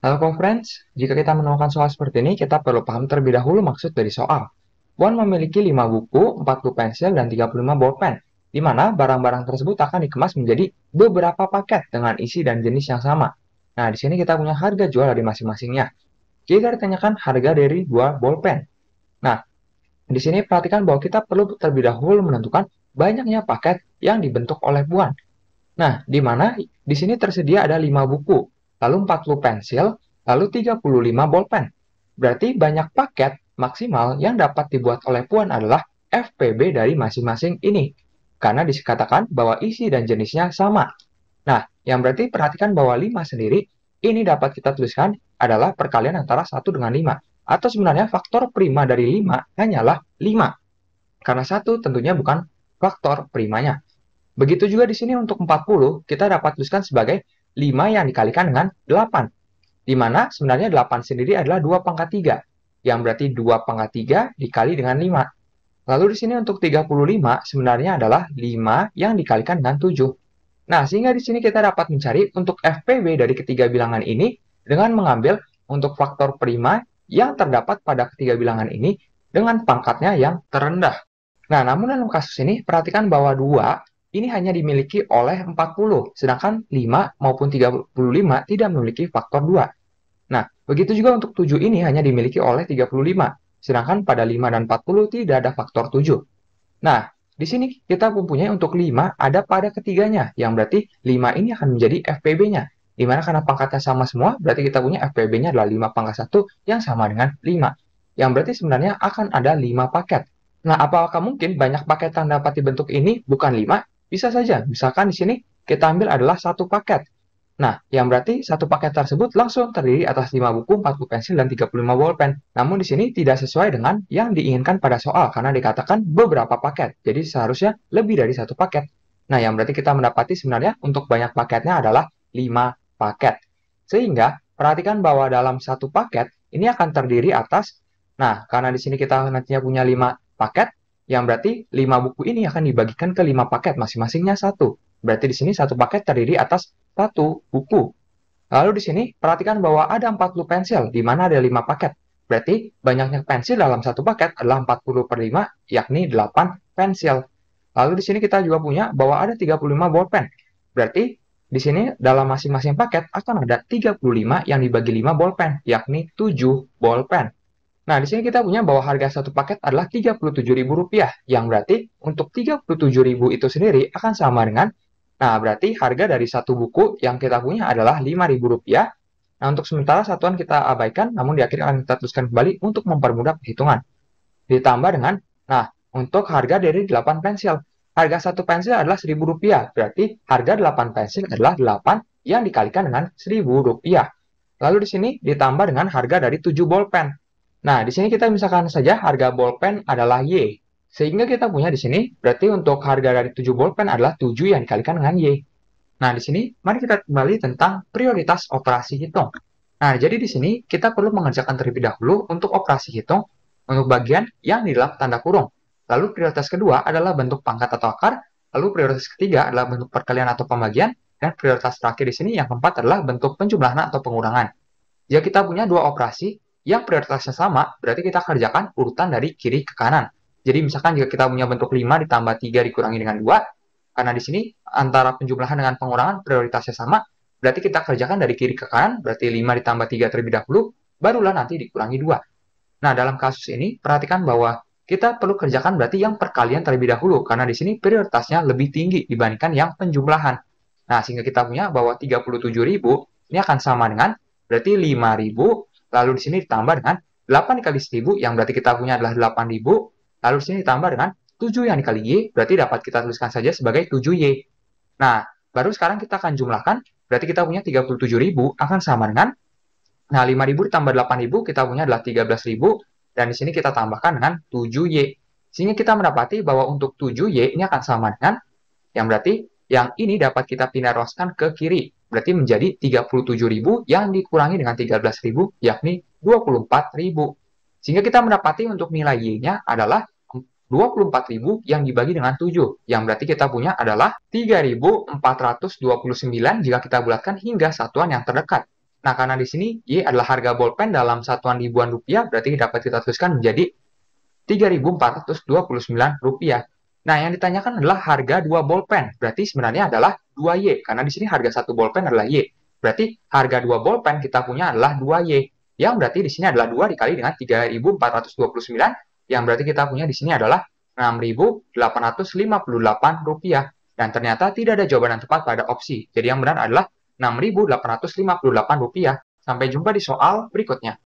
Lalu conference, jika kita menemukan soal seperti ini, kita perlu paham terlebih dahulu maksud dari soal. Wan memiliki 5 buku, 4 buku pensil, dan 35 bolpen, di mana barang-barang tersebut akan dikemas menjadi beberapa paket dengan isi dan jenis yang sama. Nah, di sini kita punya harga jual dari masing-masingnya. Kita ditanyakan harga dari dua bolpen. Nah, di sini perhatikan bahwa kita perlu terlebih dahulu menentukan banyaknya paket yang dibentuk oleh Buan. Nah, di mana di sini tersedia ada 5 buku, lalu 40 pensil, lalu 35 bolpen. Berarti banyak paket maksimal yang dapat dibuat oleh Puan adalah FPB dari masing-masing ini. Karena dikatakan bahwa isi dan jenisnya sama. Nah, yang berarti perhatikan bahwa 5 sendiri, ini dapat kita tuliskan adalah perkalian antara 1 dengan 5. Atau sebenarnya faktor prima dari 5 hanyalah 5. Karena 1 tentunya bukan faktor primanya. Begitu juga di sini untuk 40, kita dapat tuliskan sebagai 5 yang dikalikan dengan 8. Di mana sebenarnya 8 sendiri adalah 2 pangkat 3, yang berarti 2 pangkat 3 dikali dengan 5. Lalu di sini untuk 35 sebenarnya adalah 5 yang dikalikan dengan 7. Nah, sehingga di sini kita dapat mencari untuk FPB dari ketiga bilangan ini dengan mengambil untuk faktor prima yang terdapat pada ketiga bilangan ini dengan pangkatnya yang terendah. Nah, namun dalam kasus ini, perhatikan bahwa 2 ini hanya dimiliki oleh 40, sedangkan 5 maupun 35 tidak memiliki faktor 2. Nah, begitu juga untuk 7 ini hanya dimiliki oleh 35, sedangkan pada 5 dan 40 tidak ada faktor 7. Nah, di sini kita mempunyai untuk 5 ada pada ketiganya, yang berarti 5 ini akan menjadi FPB-nya. Dimana karena pangkatnya sama semua, berarti kita punya FPB-nya adalah 5 pangkat 1 yang sama dengan 5. Yang berarti sebenarnya akan ada 5 paket. Nah, apakah mungkin banyak paket yang dapat dibentuk ini bukan 5, bisa saja, misalkan di sini kita ambil adalah satu paket. Nah, yang berarti satu paket tersebut langsung terdiri atas 5 buku, 40 pensil, dan 35 bolpen. Namun di sini tidak sesuai dengan yang diinginkan pada soal karena dikatakan beberapa paket. Jadi seharusnya lebih dari satu paket. Nah, yang berarti kita mendapati sebenarnya untuk banyak paketnya adalah 5 paket. Sehingga perhatikan bahwa dalam satu paket ini akan terdiri atas Nah, karena di sini kita nantinya punya 5 paket, yang berarti lima buku ini akan dibagikan ke lima paket, masing-masingnya satu. Berarti di sini satu paket terdiri atas satu buku. Lalu di sini perhatikan bahwa ada 40 pensil, di mana ada lima paket. Berarti banyaknya pensil dalam satu paket adalah 40 per 5, yakni 8 pensil. Lalu di sini kita juga punya bahwa ada 35 bolpen. Berarti di sini dalam masing-masing paket akan ada 35 yang dibagi 5 bolpen, yakni 7 bolpen. Nah, di sini kita punya bahwa harga satu paket adalah Rp37.000, yang berarti untuk Rp37.000 itu sendiri akan sama dengan, nah berarti harga dari satu buku yang kita punya adalah Rp5.000. Nah, untuk sementara satuan kita abaikan, namun di akhir akan kita tuliskan kembali untuk mempermudah perhitungan. Ditambah dengan, nah, untuk harga dari 8 pensil. Harga satu pensil adalah Rp1.000, berarti harga 8 pensil adalah 8 yang dikalikan dengan Rp1.000. Lalu di sini ditambah dengan harga dari 7 bolpen. Nah, di sini kita misalkan saja harga bolpen adalah Y. Sehingga kita punya di sini, berarti untuk harga dari 7 bolpen adalah 7 yang dikalikan dengan Y. Nah, di sini mari kita kembali tentang prioritas operasi hitung. Nah, jadi di sini kita perlu mengerjakan terlebih dahulu untuk operasi hitung untuk bagian yang di dalam tanda kurung. Lalu prioritas kedua adalah bentuk pangkat atau akar, lalu prioritas ketiga adalah bentuk perkalian atau pembagian, dan prioritas terakhir di sini yang keempat adalah bentuk penjumlahan atau pengurangan. Jika kita punya dua operasi, yang prioritasnya sama, berarti kita kerjakan urutan dari kiri ke kanan. Jadi misalkan jika kita punya bentuk 5 ditambah 3 dikurangi dengan 2, karena di sini antara penjumlahan dengan pengurangan prioritasnya sama, berarti kita kerjakan dari kiri ke kanan, berarti 5 ditambah 3 terlebih dahulu, barulah nanti dikurangi 2. Nah, dalam kasus ini, perhatikan bahwa kita perlu kerjakan berarti yang perkalian terlebih dahulu, karena di sini prioritasnya lebih tinggi dibandingkan yang penjumlahan. Nah, sehingga kita punya bahwa 37.000 ini akan sama dengan berarti 5.000 lalu di sini ditambah dengan 8 kali 1000 yang berarti kita punya adalah 8000 lalu di sini ditambah dengan 7 yang dikali Y berarti dapat kita tuliskan saja sebagai 7Y. Nah, baru sekarang kita akan jumlahkan berarti kita punya 37.000 akan sama dengan nah 5.000 ditambah 8.000 kita punya adalah 13.000 dan di sini kita tambahkan dengan 7Y. Sehingga kita mendapati bahwa untuk 7Y ini akan sama dengan yang berarti yang ini dapat kita pindah ruaskan ke kiri berarti menjadi 37.000 yang dikurangi dengan 13.000 yakni 24.000. Sehingga kita mendapati untuk nilai Y-nya adalah 24.000 yang dibagi dengan 7, yang berarti kita punya adalah 3.429 jika kita bulatkan hingga satuan yang terdekat. Nah, karena di sini Y adalah harga bolpen dalam satuan ribuan rupiah, berarti dapat kita tuliskan menjadi 3.429 rupiah. Nah, yang ditanyakan adalah harga dua bolpen, berarti sebenarnya adalah 2Y karena di sini harga satu bolpen adalah Y. Berarti harga dua bolpen kita punya adalah 2Y yang berarti di sini adalah 2 dikali dengan 3429 yang berarti kita punya di sini adalah 6.858 rupiah dan ternyata tidak ada jawaban yang tepat pada opsi. Jadi yang benar adalah 6.858 rupiah. Sampai jumpa di soal berikutnya.